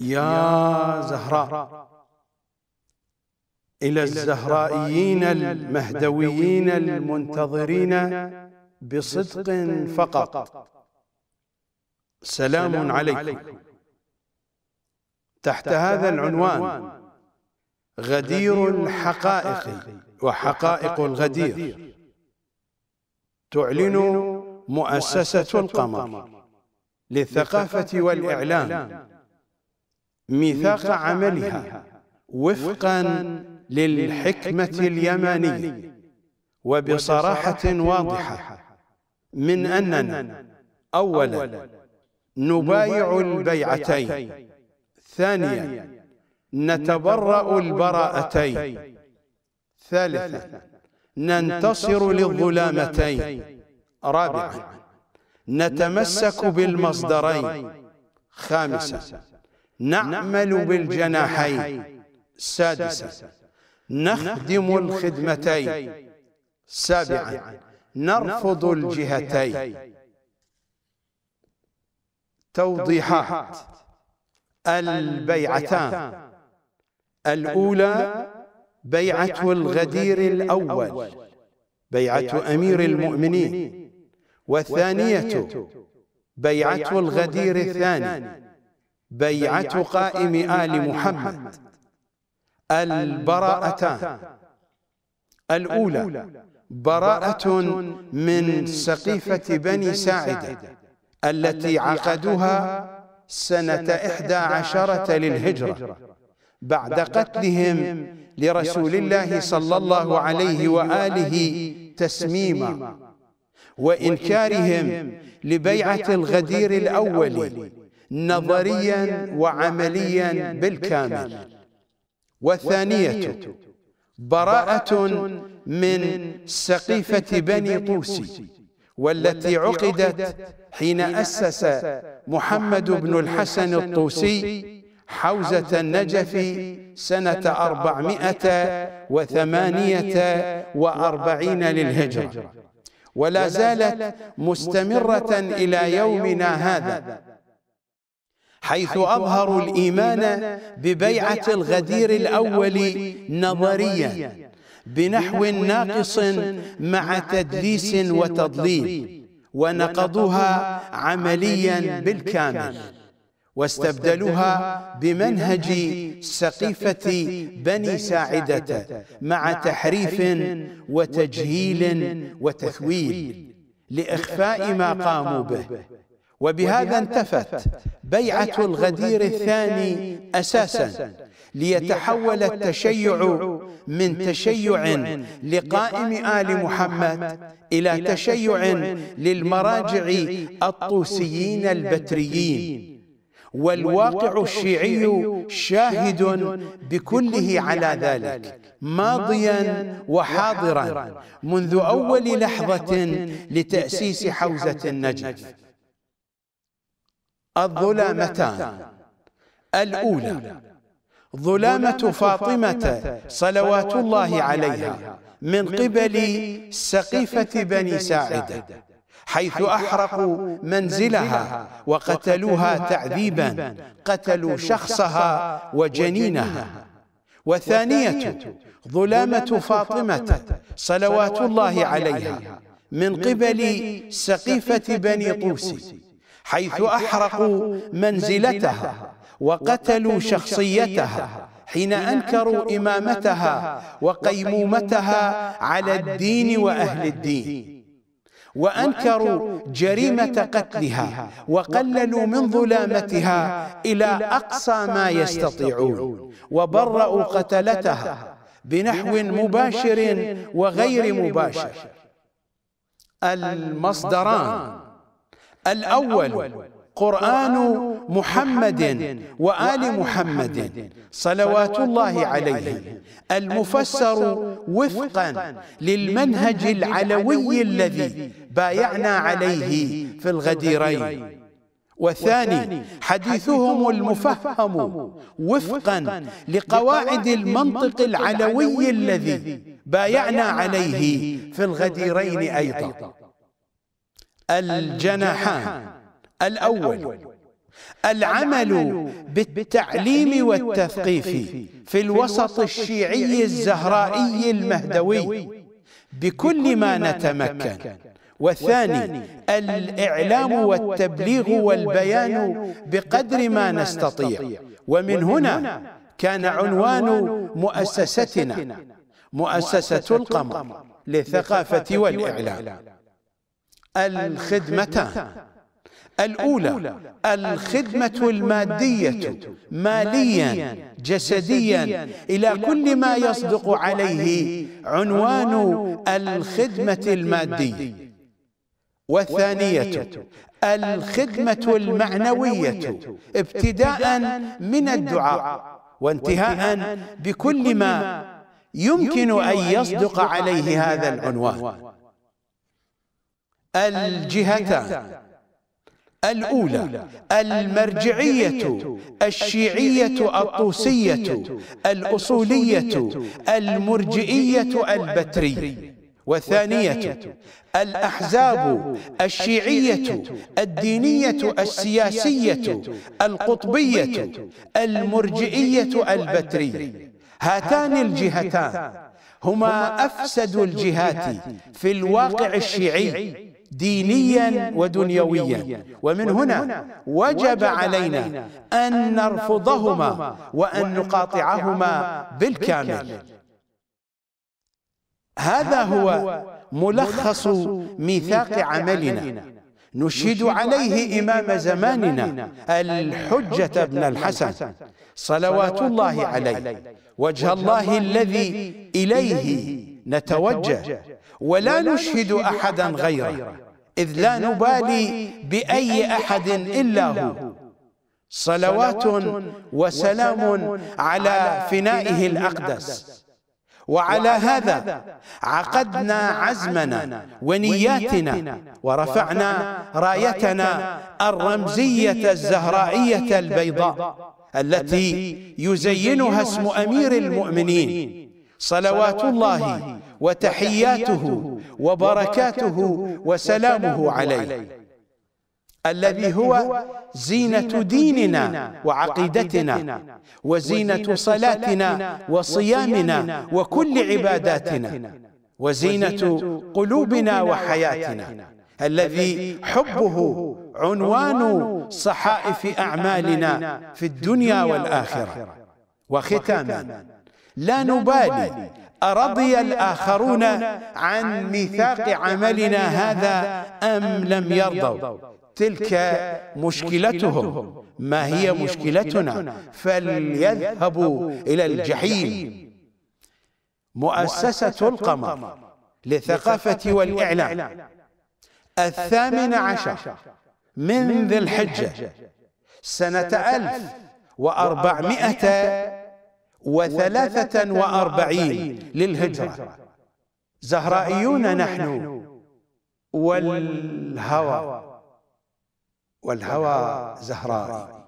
يا زهراء إلى الزهرائيين المهدويين المنتظرين بصدق فقط سلام عليكم تحت هذا العنوان غدير الحقائق وحقائق الغدير تعلن مؤسسة القمر للثقافة والإعلام ميثاق عملها وفقا للحكمة اليمانية وبصراحة واضحة من أننا أولا نبايع البيعتين ثانيا نتبرأ البراءتين ثالثا ننتصر للظلامتين رابعا نتمسك بالمصدرين خامسا نعمل بالجناحين سادسا نخدم الخدمتين سابعا نرفض الجهتين توضيحات البيعتان الأولى بيعة الغدير الأول بيعة أمير المؤمنين والثانية بيعة الغدير الثاني بيعة قائم آل محمد البراءتان الأولى براءة من سقيفة بني ساعدة التي عقدوها سنة إحدى عشرة للهجرة بعد قتلهم لرسول الله صلى الله عليه وآله تسميما وإنكارهم لبيعة الغدير الأول نظريا وعمليا بالكامل والثانية براءة من سقيفة بني طوسي والتي عقدت حين أسس محمد بن الحسن الطوسي حوزة النجف سنة أربعمائة وثمانية وأربعين للهجرة ولا زالت مستمرة إلى يومنا هذا حيث أظهروا الإيمان ببيعة الغدير الأول نظريا بنحو ناقص مع تدليس وتضليل ونقضوها عمليا بالكامل واستبدلوها بمنهج سقيفة بني ساعدة مع تحريف وتجهيل وتثويل لإخفاء ما قاموا به وبهذا انتفت بيعة الغدير الثاني أساسا ليتحول التشيع من تشيع لقائم آل محمد إلى تشيع للمراجع الطوسيين البتريين والواقع الشيعي شاهد بكله على ذلك ماضيا وحاضرا منذ أول لحظة لتأسيس حوزة النجف الظلامتان الأولى ظلامة فاطمة صلوات الله عليها من قبل سقيفة بني ساعدة حيث أحرقوا منزلها وقتلوها تعذيبا قتلوا شخصها وجنينها وثانية ظلامة فاطمة صلوات الله عليها من قبل سقيفة بني طوسي حيث أحرقوا منزلتها وقتلوا شخصيتها حين أنكروا إمامتها وقيمومتها على الدين وأهل الدين وأنكروا جريمة قتلها وقللوا من ظلامتها إلى أقصى ما يستطيعون وبرأوا قتلتها بنحو مباشر وغير مباشر المصدران الأول قرآن محمد وآل محمد صلوات الله عليهم المفسر وفقا للمنهج العلوي الذي بايعنا عليه في الغديرين والثاني حديثهم المفهم وفقا لقواعد المنطق العلوي الذي بايعنا عليه في الغديرين أيضا الجناحان الأول العمل بالتعليم والتثقيف في الوسط الشيعي الزهرائي المهدوي بكل ما نتمكن والثاني الإعلام والتبليغ والبيان بقدر ما نستطيع ومن هنا كان عنوان مؤسستنا مؤسسة القمر للثقافة والإعلام الخدمتان الأولى الخدمة المادية ماليا جسديا إلى كل ما يصدق عليه عنوان الخدمة المادية والثانية الخدمة المعنوية ابتداء من الدعاء وانتهاء بكل ما يمكن أن يصدق عليه هذا العنوان الجهتان الأولى المرجعية الشيعية الطوسية الأصولية المرجئية البتري والثانية الأحزاب الشيعية الدينية السياسية القطبية المرجئية البتري هاتان الجهتان هما أفسد الجهات في الواقع الشيعي دينيا ودنيويا ومن هنا وجب علينا أن نرفضهما وأن نقاطعهما بالكامل هذا هو ملخص ميثاق عملنا نشهد عليه إمام زماننا الحجة بن الحسن صلوات الله عليه وجه الله الذي إليه نتوجه ولا نشهد أحدا غيره إذ لا نبالي بأي أحد إلا هو صلوات وسلام على فنائه الأقدس وعلى هذا عقدنا عزمنا ونياتنا ورفعنا رايتنا الرمزية الزهرائية البيضاء التي يزينها اسم أمير المؤمنين صلوات الله وتحياته وبركاته وسلامه عليه الذي هو زينة ديننا وعقيدتنا وزينة صلاتنا وصيامنا وكل عباداتنا وزينة قلوبنا وحياتنا الذي حبه عنوان صحائف أعمالنا في الدنيا والآخرة وختاما لا نبالي أرضي الآخرون عن ميثاق عملنا هذا أم لم يرضوا تلك مشكلتهم ما هي مشكلتنا فليذهبوا إلى الجحيم مؤسسة القمر للثقافة والإعلام الثامن عشر من ذي الحجة سنة ألف وأربعمائة وثلاثة وأربعين للهجرة زهرائيون نحن والهوى والهوى زهرائي